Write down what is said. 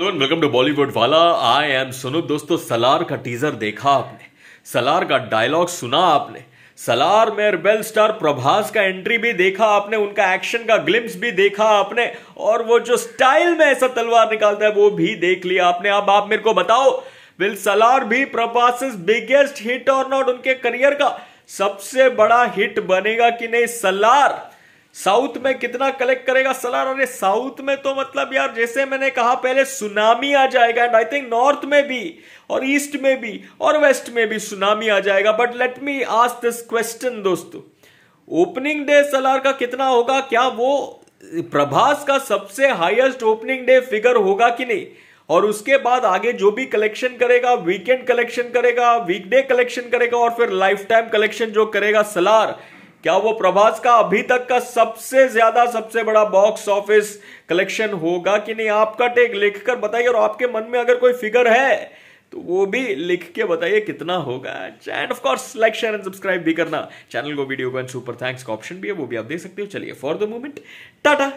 welcome to Bollywood वाला I am सुनो दोस्तों सलार का टीजर देखा आपने सलार का डायलॉग सुना आपने सलार में रिबेल स्टार प्रभास का एंट्री भी देखा आपने उनका एक्शन का ग्लिम्स भी देखा आपने और वो जो स्टाइल में ऐसा तलवार निकालता है वो भी देख लिया आपने अब आप मेरे को बताओ विल सलार भी प्रभास बिगेस्ट हिट और नॉट उनके करियर का सबसे बड़ा हिट बनेगा कि नहीं सलार साउथ में कितना कलेक्ट करेगा सलार अरे साउथ में तो मतलब यार जैसे मैंने कहा पहले सुनामी आ जाएगा एंड आई थिंक नॉर्थ में भी और ईस्ट में भी और वेस्ट में भी सुनामी आ जाएगा but let me ask this question दोस्तों ओपनिंग डे सलार का कितना होगा क्या वो प्रभास का सबसे हाईएस्ट ओपनिंग डे फिगर होगा कि नहीं और उसके बाद आगे जो भी कलेक्शन करेगा वीकेंड कलेक्शन करेगा वीकडे कलेक्शन करेगा और फिर लाइफ टाइम कलेक्शन जो करेगा सलार क्या वो प्रभास का अभी तक का सबसे ज्यादा सबसे बड़ा बॉक्स ऑफिस कलेक्शन होगा कि नहीं आपका टेक लिख कर बताइए और आपके मन में अगर कोई फिगर है तो वो भी लिख के बताइए कितना होगा and of course like share and subscribe भी करना चैनल को वीडियो को एंड सुपर थैंक्स का ऑप्शन भी है वो भी आप देख सकते हो चलिए फॉर द मोमेंट टाटा